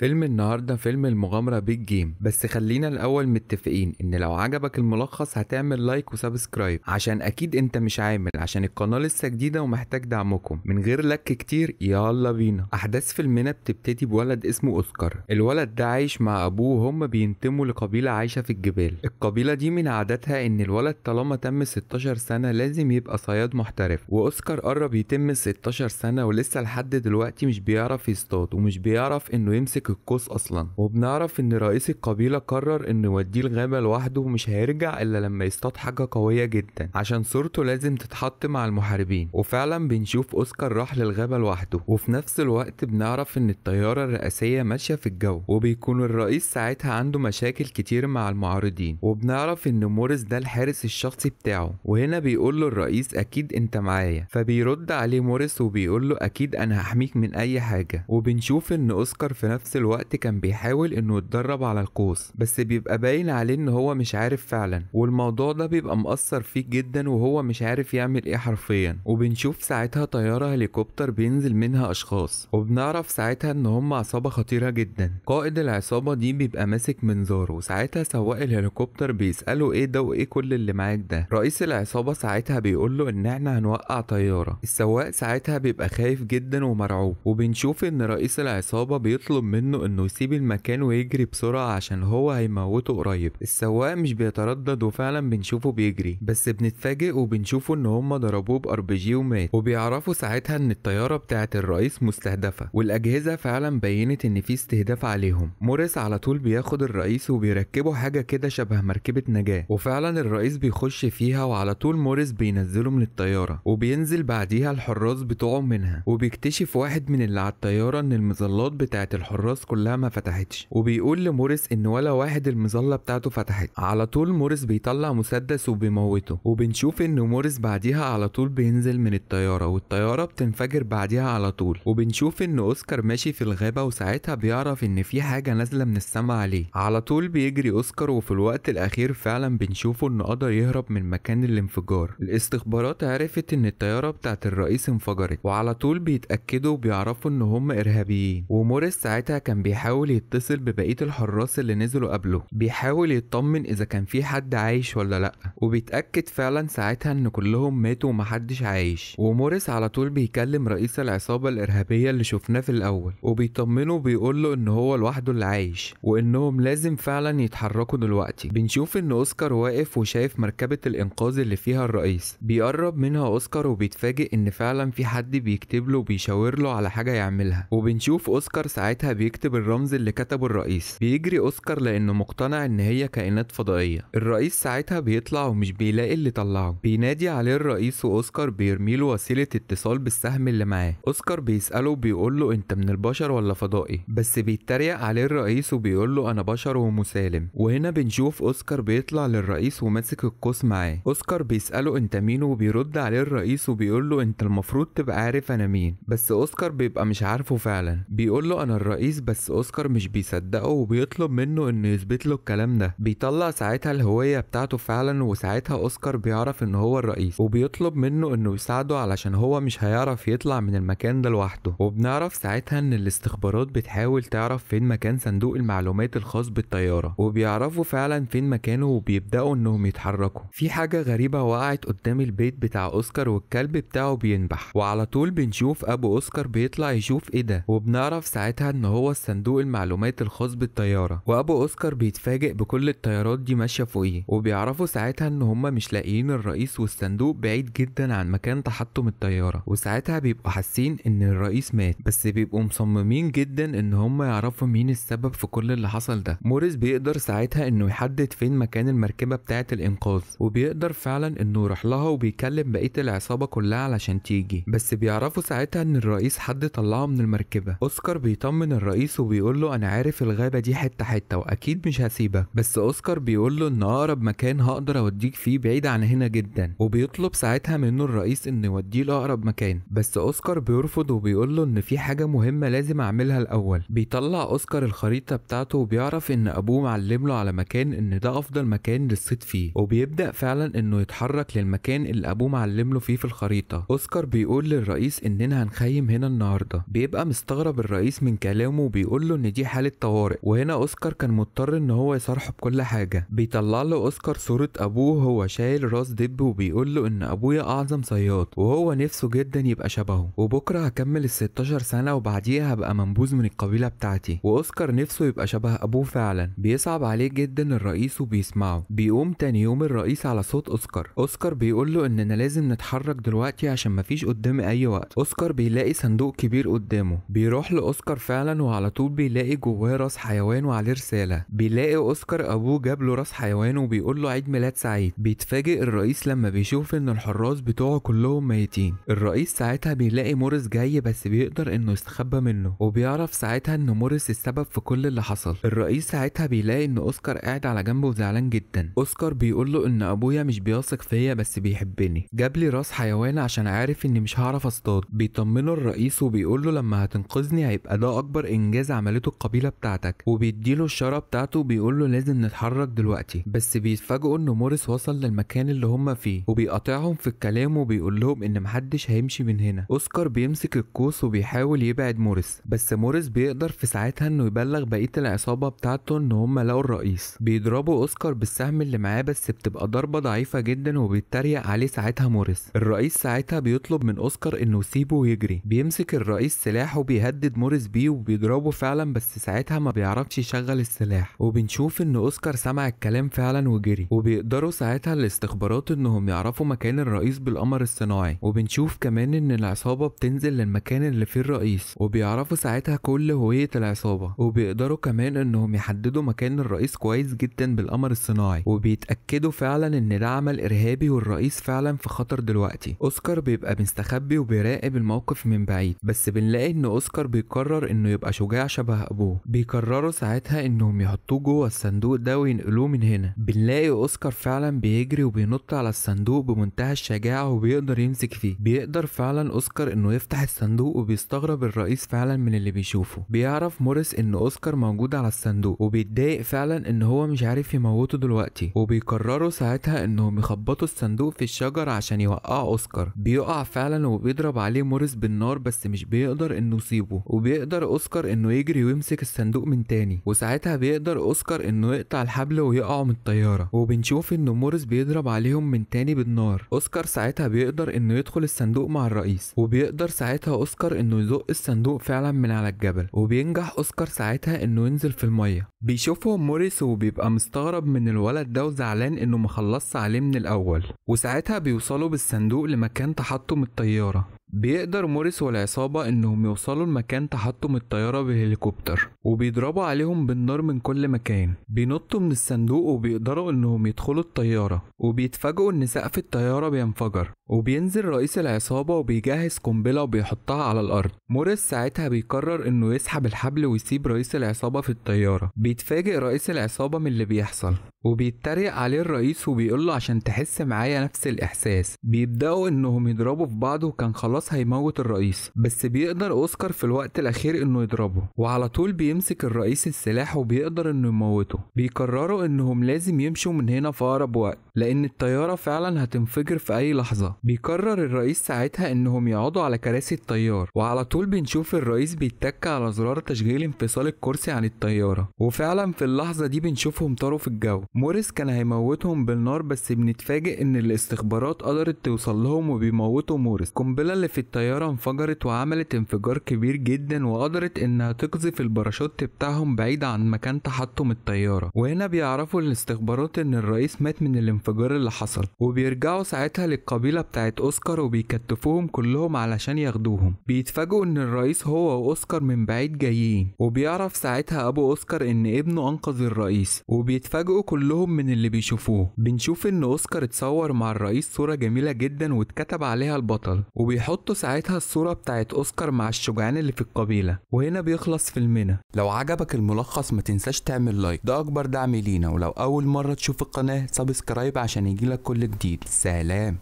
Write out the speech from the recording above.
فيلم النهارده فيلم المغامرة بيج جيم بس خلينا الأول متفقين إن لو عجبك الملخص هتعمل لايك وسبسكرايب عشان أكيد أنت مش عامل عشان القناة لسه جديدة ومحتاج دعمكم من غير لك كتير يلا بينا أحداث فيلمنا بتبتدي بولد اسمه أوسكار الولد ده عايش مع أبوه وهم بينتموا لقبيلة عايشة في الجبال القبيلة دي من عاداتها إن الولد طالما تم 16 سنة لازم يبقى صياد محترف وأوسكار قرب يتم 16 سنة ولسه لحد دلوقتي مش بيعرف يصطاد ومش بيعرف إنه يمسك القوس اصلا وبنعرف ان رئيس القبيله قرر انه يوديه الغابه لوحده ومش هيرجع الا لما يصطاد حاجه قويه جدا عشان صورته لازم تتحط مع المحاربين وفعلا بنشوف اوسكار راح للغابه لوحده وفي نفس الوقت بنعرف ان الطياره الرئاسيه ماشيه في الجو وبيكون الرئيس ساعتها عنده مشاكل كتير مع المعارضين وبنعرف ان موريس ده الحارس الشخصي بتاعه وهنا بيقول له الرئيس اكيد انت معايا فبيرد عليه موريس وبيقول له اكيد انا هحميك من اي حاجه وبنشوف ان اوسكار في نفس الوقت كان بيحاول انه يتدرب على القوس بس بيبقى باين عليه ان هو مش عارف فعلا والموضوع ده بيبقى مأثر فيه جدا وهو مش عارف يعمل ايه حرفيا وبنشوف ساعتها طيارة هليكوبتر بينزل منها اشخاص وبنعرف ساعتها ان هم عصابة خطيرة جدا قائد العصابة دي بيبقى ماسك منظاره وساعتها سواق الهليكوبتر بيسأله ايه ده وايه كل اللي معاك ده رئيس العصابة ساعتها بيقول له ان احنا هنوقع طيارة السواق ساعتها بيبقى خايف جدا ومرعوب وبنشوف ان رئيس العصابة بيطلب منه ابنه انه يسيب المكان ويجري بسرعة عشان هو هيموته قريب السواق مش بيتردد وفعلا بنشوفه بيجري بس بنتفاجئ وبنشوفه ان هم ضربوه جي ومات وبيعرفوا ساعتها ان الطيارة بتاعة الرئيس مستهدفة والاجهزة فعلا بينت ان في استهداف عليهم موريس على طول بياخد الرئيس وبيركبه حاجة كده شبه مركبة نجاة وفعلا الرئيس بيخش فيها وعلى طول موريس بينزله من الطيارة وبينزل بعديها الحراس بتوعه منها وبيكتشف واحد من اللي على الطيارة ان المظلات بتاعة الحراس الجرس كلها ما فتحتش وبيقول لموريس ان ولا واحد المظله بتاعته فتحت على طول موريس بيطلع مسدس وبيموته وبنشوف ان موريس بعديها على طول بينزل من الطياره والطياره بتنفجر بعديها على طول وبنشوف ان اوسكار ماشي في الغابه وساعتها بيعرف ان في حاجه نازله من السما عليه على طول بيجري اوسكار وفي الوقت الاخير فعلا بنشوفه انه قدر يهرب من مكان الانفجار الاستخبارات عرفت ان الطياره بتاعت الرئيس انفجرت وعلى طول بيتاكدوا وبيعرفوا ان هم ارهابيين وموريس ساعتها كان بيحاول يتصل ببقية الحراس اللي نزلوا قبله بيحاول يطمن إذا كان في حد عايش ولا لأ وبيتأكد فعلا ساعتها إن كلهم ماتوا ومحدش عايش وموريس على طول بيكلم رئيس العصابة الإرهابية اللي شفناه في الأول وبيطمنه وبيقول له إن هو لوحده اللي عايش وإنهم لازم فعلا يتحركوا دلوقتي بنشوف إن أوسكار واقف وشايف مركبة الإنقاذ اللي فيها الرئيس بيقرب منها أوسكار وبيتفاجئ إن فعلا في حد بيكتب له وبيشاور له على حاجة يعملها وبنشوف أوسكار ساعتها بي بيكتب الرمز اللي كتبه الرئيس بيجري أوسكار لأنه مقتنع إن هي كائنات فضائية الرئيس ساعتها بيطلع ومش بيلاقي اللي طلعه بينادي عليه الرئيس وأوسكار بيرمي له وسيلة اتصال بالسهم اللي معاه أوسكار بيسأله وبيقول له أنت من البشر ولا فضائي بس بيتريق عليه الرئيس وبيقول له أنا بشر ومسالم وهنا بنشوف أوسكار بيطلع للرئيس وماسك القوس معاه أوسكار بيسأله أنت مين وبيرد عليه الرئيس وبيقول له أنت المفروض تبقى عارف أنا مين بس أوسكار بيبقى مش عارفه فعلا بيقول له أنا الرئيس كويس بس اوسكار مش بيصدقه وبيطلب منه انه يثبت له الكلام ده بيطلع ساعتها الهويه بتاعته فعلا وساعتها اوسكار بيعرف ان هو الرئيس وبيطلب منه انه يساعده علشان هو مش هيعرف يطلع من المكان ده لوحده وبنعرف ساعتها ان الاستخبارات بتحاول تعرف فين مكان صندوق المعلومات الخاص بالطياره وبيعرفوا فعلا فين مكانه وبيبداوا انهم يتحركوا في حاجه غريبه وقعت قدام البيت بتاع اوسكار والكلب بتاعه بينبح وعلى طول بنشوف ابو اوسكار بيطلع يشوف ايه ده وبنعرف ساعتها ان هو جوه الصندوق المعلومات الخاص بالطياره وابو اوسكار بيتفاجئ بكل الطيارات دي ماشيه فوقيه وبيعرفوا ساعتها ان هم مش لاقيين الرئيس والصندوق بعيد جدا عن مكان تحطم الطياره وساعتها بيبقوا حاسين ان الرئيس مات بس بيبقوا مصممين جدا ان هم يعرفوا مين السبب في كل اللي حصل ده موريس بيقدر ساعتها انه يحدد فين مكان المركبه بتاعه الانقاذ وبيقدر فعلا انه يروح لها وبيكلم بقيه العصابه كلها علشان تيجي بس بيعرفوا ساعتها ان الرئيس حد طلعه من المركبه اوسكار بيطمن الرئيس الرئيس وبيقول له انا عارف الغابه دي حته حته واكيد مش هسيبك بس اوسكار بيقول له ان اقرب مكان هقدر اوديك فيه بعيد عن هنا جدا وبيطلب ساعتها منه الرئيس ان يوديه لاقرب مكان بس اوسكار بيرفض وبيقول له ان في حاجه مهمه لازم اعملها الاول بيطلع اوسكار الخريطه بتاعته وبيعرف ان ابوه معلم له على مكان ان ده افضل مكان للصيد فيه وبيبدا فعلا انه يتحرك للمكان اللي ابوه معلم له فيه في الخريطه اوسكار بيقول للرئيس اننا هنخيم هنا النهارده بيبقى مستغرب الرئيس من كلامه وبيقول له ان دي حاله طوارئ وهنا اوسكار كان مضطر ان هو يصارحه بكل حاجه بيطلع له اوسكار صوره ابوه هو شايل راس دب وبيقول له ان ابويا اعظم صياد وهو نفسه جدا يبقى شبهه وبكره هكمل ال 16 سنه وبعديها هبقى منبوذ من القبيله بتاعتي واوسكار نفسه يبقى شبه ابوه فعلا بيصعب عليه جدا الرئيس وبيسمعه بيقوم تاني يوم الرئيس على صوت اوسكار اوسكار بيقول له اننا لازم نتحرك دلوقتي عشان مفيش قدامي اي وقت اوسكار بيلاقي صندوق كبير قدامه بيروح لاوسكار فعلا وعلى على طول بيلاقي جواه راس حيوان وعليه رسالة بيلاقي أوسكار أبوه جاب له راس حيوان وبيقول له عيد ميلاد سعيد بيتفاجئ الرئيس لما بيشوف إن الحراس بتوعه كلهم ميتين الرئيس ساعتها بيلاقي موريس جاي بس بيقدر إنه يستخبى منه وبيعرف ساعتها إن موريس السبب في كل اللي حصل الرئيس ساعتها بيلاقي إن أوسكار قاعد على جنبه وزعلان جدا أوسكار بيقول له إن أبويا مش بيثق فيا بس بيحبني جاب لي راس حيوان عشان عارف إني مش هعرف أصطاد بيطمنه الرئيس وبيقول له لما هتنقذني هيبقى ده أكبر إنجاز انجاز عملته القبيله بتاعتك وبيديله الشاره بتاعته وبيقول له لازم نتحرك دلوقتي بس بيتفاجئوا ان موريس وصل للمكان اللي هم فيه وبيقاطعهم في الكلام وبيقول لهم ان محدش هيمشي من هنا اوسكار بيمسك القوس وبيحاول يبعد موريس بس موريس بيقدر في ساعتها انه يبلغ بقيه العصابه بتاعته ان هم لقوا الرئيس بيضربوا اوسكار بالسهم اللي معاه بس بتبقى ضربه ضعيفه جدا وبيتريق عليه ساعتها موريس الرئيس ساعتها بيطلب من اوسكار انه يسيبه ويجري بيمسك الرئيس سلاحه وبيهدد موريس بيه وبيضربه بيضربه فعلا بس ساعتها ما بيعرفش يشغل السلاح وبنشوف ان اوسكار سمع الكلام فعلا وجري وبيقدروا ساعتها الاستخبارات انهم يعرفوا مكان الرئيس بالقمر الصناعي وبنشوف كمان ان العصابه بتنزل للمكان اللي فيه الرئيس وبيعرفوا ساعتها كل هويه العصابه وبيقدروا كمان انهم يحددوا مكان الرئيس كويس جدا بالقمر الصناعي وبيتاكدوا فعلا ان ده عمل ارهابي والرئيس فعلا في خطر دلوقتي اوسكار بيبقى مستخبي وبيراقب الموقف من بعيد بس بنلاقي ان اوسكار بيقرر انه يبقى شجاع شبه أبوه بيقرروا ساعتها إنهم يحطوه جوه الصندوق ده وينقلوه من هنا بنلاقي أوسكار فعلا بيجري وبينط على الصندوق بمنتهى الشجاعة وبيقدر يمسك فيه بيقدر فعلا أوسكار إنه يفتح الصندوق وبيستغرب الرئيس فعلا من اللي بيشوفه بيعرف موريس إن أوسكار موجود على الصندوق وبيتضايق فعلا إن هو مش عارف يموته دلوقتي وبيقرروا ساعتها إنهم يخبطوا الصندوق في الشجر عشان يوقع أوسكار بيقع فعلا وبيضرب عليه موريس بالنار بس مش بيقدر إنه يصيبه وبيقدر أوسكار إنه يجري ويمسك الصندوق من تاني وساعتها بيقدر أوسكار إنه يقطع الحبل ويقعوا من الطيارة وبنشوف إنه موريس بيضرب عليهم من تاني بالنار أوسكار ساعتها بيقدر إنه يدخل الصندوق مع الرئيس وبيقدر ساعتها أوسكار إنه يزق الصندوق فعلا من على الجبل وبينجح أوسكار ساعتها إنه ينزل في المية بيشوفهم موريس وبيبقى مستغرب من الولد ده وزعلان إنه مخلصش عليه من الأول وساعتها بيوصلوا بالصندوق لمكان تحطم الطيارة بيقدر موريس والعصابة إنهم يوصلوا لمكان تحطم الطيارة بهليكوبتر وبيضربوا عليهم بالنار من كل مكان بينطوا من الصندوق وبيقدروا إنهم يدخلوا الطيارة وبيتفاجئوا إن سقف الطيارة بينفجر وبينزل رئيس العصابة وبيجهز قنبلة وبيحطها على الأرض موريس ساعتها بيقرر إنه يسحب الحبل ويسيب رئيس العصابة في الطيارة بيتفاجئ رئيس العصابة من اللي بيحصل وبيتريق عليه الرئيس وبيقول له عشان تحس معايا نفس الاحساس بيبداوا انهم يضربوا في بعض وكان خلاص هيموت الرئيس بس بيقدر اوسكار في الوقت الاخير انه يضربه وعلى طول بيمسك الرئيس السلاح وبيقدر انه يموته بيقرروا انهم لازم يمشوا من هنا في اقرب وقت لان الطياره فعلا هتنفجر في اي لحظه بيقرر الرئيس ساعتها انهم يقعدوا على كراسي الطيار وعلى طول بنشوف الرئيس بيتك على زرار تشغيل انفصال الكرسي عن الطياره وفعلا في اللحظه دي بنشوفهم طاروا في الجو موريس كان هيموتهم بالنار بس بنتفاجئ ان الاستخبارات قدرت توصل لهم وبيموتوا موريس القنبله اللي في الطياره انفجرت وعملت انفجار كبير جدا وقدرت انها تقذف الباراشوت بتاعهم بعيد عن مكان تحطم الطياره وهنا بيعرفوا الاستخبارات ان الرئيس مات من الانفجار اللي حصل وبيرجعوا ساعتها للقبيله بتاعت اوسكار وبيكتفوهم كلهم علشان ياخدوهم بيتفاجئوا ان الرئيس هو واوسكار من بعيد جايين وبيعرف ساعتها ابو اوسكار ان ابنه انقذ الرئيس وبيتفاجئوا كلهم من اللي بيشوفوه بنشوف ان اوسكار اتصور مع الرئيس صوره جميله جدا واتكتب عليها البطل وبيحطوا ساعتها الصوره بتاعت اوسكار مع الشجعان اللي في القبيله وهنا بيخلص فيلمنا لو عجبك الملخص ما تنساش تعمل لايك ده اكبر دعم لينا ولو اول مره تشوف القناه سبسكرايب عشان يجيلك كل جديد سلام